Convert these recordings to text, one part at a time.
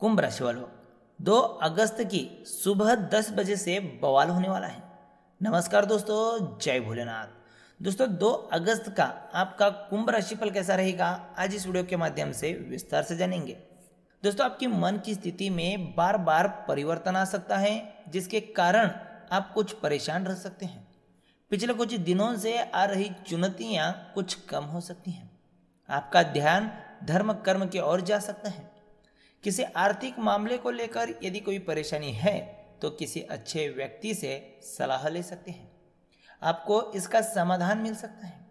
कुंभ राशि वालों दो अगस्त की सुबह दस बजे से बवाल होने वाला है नमस्कार दोस्तों जय भोलेनाथ दोस्तों दो अगस्त का आपका कुंभ राशि फल कैसा रहेगा आज इस वीडियो के माध्यम से विस्तार से जानेंगे दोस्तों आपकी मन की स्थिति में बार बार परिवर्तन आ सकता है जिसके कारण आप कुछ परेशान रह सकते हैं पिछले कुछ दिनों से आ रही चुनौतियाँ कुछ कम हो सकती हैं आपका ध्यान धर्म कर्म की ओर जा सकता है किसी आर्थिक मामले को लेकर यदि कोई परेशानी है तो किसी अच्छे व्यक्ति से सलाह ले सकते हैं आपको इसका समाधान मिल सकता है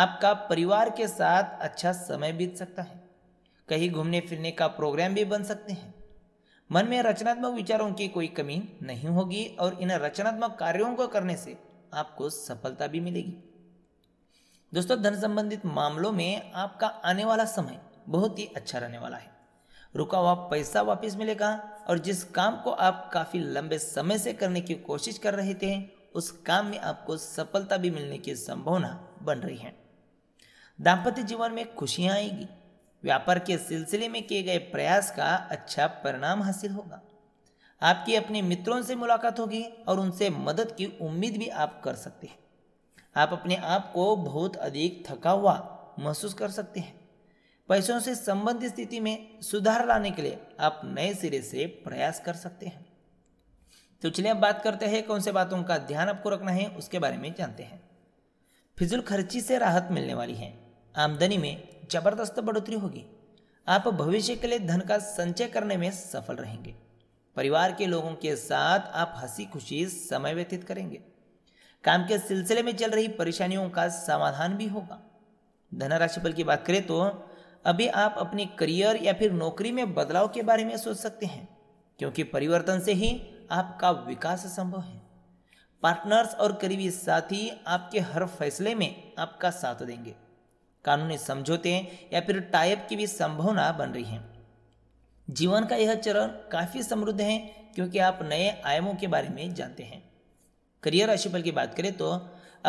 आपका परिवार के साथ अच्छा समय बीत सकता है कहीं घूमने फिरने का प्रोग्राम भी बन सकते हैं मन में रचनात्मक विचारों की कोई कमी नहीं होगी और इन रचनात्मक कार्यों को करने से आपको सफलता भी मिलेगी दोस्तों धन संबंधित मामलों में आपका आने वाला समय बहुत ही अच्छा रहने वाला है रुका हुआ पैसा वापस मिलेगा और जिस काम को आप काफ़ी लंबे समय से करने की कोशिश कर रहे थे उस काम में आपको सफलता भी मिलने की संभावना बन रही है दाम्पत्य जीवन में खुशियाँ आएगी व्यापार के सिलसिले में किए गए प्रयास का अच्छा परिणाम हासिल होगा आपकी अपने मित्रों से मुलाकात होगी और उनसे मदद की उम्मीद भी आप कर सकते हैं आप अपने आप को बहुत अधिक थका हुआ महसूस कर सकते हैं पैसों से संबंधित स्थिति में सुधार लाने के लिए आप नए सिरे से प्रयास कर सकते हैं तो चलिए अब बात करते हैं कौन से बातों का ध्यान आपको रखना है उसके बारे में जानते हैं फिजूल खर्ची से राहत मिलने वाली है आमदनी में जबरदस्त बढ़ोतरी होगी आप भविष्य के लिए धन का संचय करने में सफल रहेंगे परिवार के लोगों के साथ आप हंसी खुशी समय व्यतीत करेंगे काम के सिलसिले में चल रही परेशानियों का समाधान भी होगा धनराशि फल की बात करें तो अभी आप अपने करियर या फिर नौकरी में बदलाव के बारे में सोच सकते हैं क्योंकि परिवर्तन से ही आपका विकास संभव है पार्टनर्स और करीबी साथी आपके हर फैसले में आपका साथ देंगे कानूनी समझौते या फिर टाइप की भी संभावना बन रही है जीवन का यह चरण काफ़ी समृद्ध है क्योंकि आप नए आयामों के बारे में जानते हैं करियर राशिफल की बात करें तो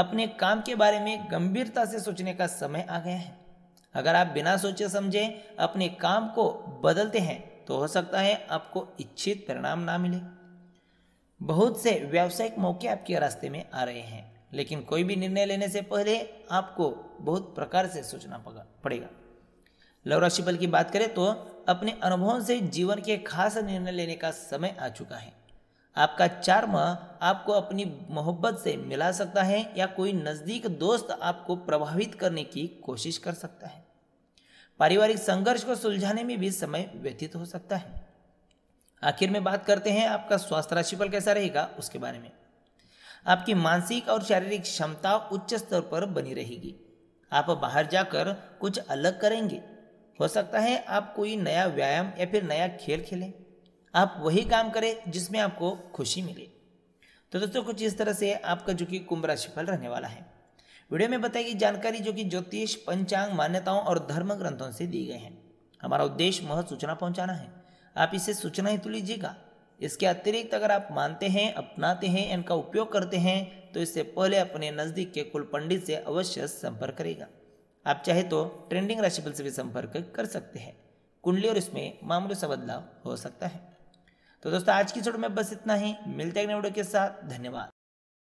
अपने काम के बारे में गंभीरता से सोचने का समय आ गया है अगर आप बिना सोचे समझे अपने काम को बदलते हैं तो हो सकता है आपको इच्छित परिणाम ना मिले बहुत से व्यावसायिक मौके आपके रास्ते में आ रहे हैं लेकिन कोई भी निर्णय लेने से पहले आपको बहुत प्रकार से सोचना पड़ेगा लव राशि बल की बात करें तो अपने अनुभवों से जीवन के खास निर्णय लेने का समय आ चुका है आपका चार्म आपको अपनी मोहब्बत से मिला सकता है या कोई नज़दीक दोस्त आपको प्रभावित करने की कोशिश कर सकता है पारिवारिक संघर्ष को सुलझाने में भी समय व्यतीत हो सकता है आखिर में बात करते हैं आपका स्वास्थ्य राशिफल कैसा रहेगा उसके बारे में आपकी मानसिक और शारीरिक क्षमता उच्च स्तर पर बनी रहेगी आप बाहर जाकर कुछ अलग करेंगे हो सकता है आप कोई नया व्यायाम या फिर नया खेल खेलें आप वही काम करें जिसमें आपको खुशी मिले तो दोस्तों कुछ इस तरह से आपका जो कि कुंभ राशिफल रहने वाला है वीडियो में बताई गई जानकारी जो कि ज्योतिष पंचांग मान्यताओं और धर्म ग्रंथों से दी गए हैं हमारा उद्देश्य महत्व सूचना पहुंचाना है आप इसे सूचना हेतु लीजिएगा इसके अतिरिक्त अगर आप मानते हैं अपनाते हैं इनका उपयोग करते हैं तो इससे पहले अपने नज़दीक के कुल पंडित से अवश्य संपर्क करेगा आप चाहे तो ट्रेंडिंग राशिफल से भी संपर्क कर सकते हैं कुंडली और इसमें मामूली सा बदलाव हो सकता है तो दोस्तों आज की छोट में बस इतना ही मिलते हैं वीडियो के साथ धन्यवाद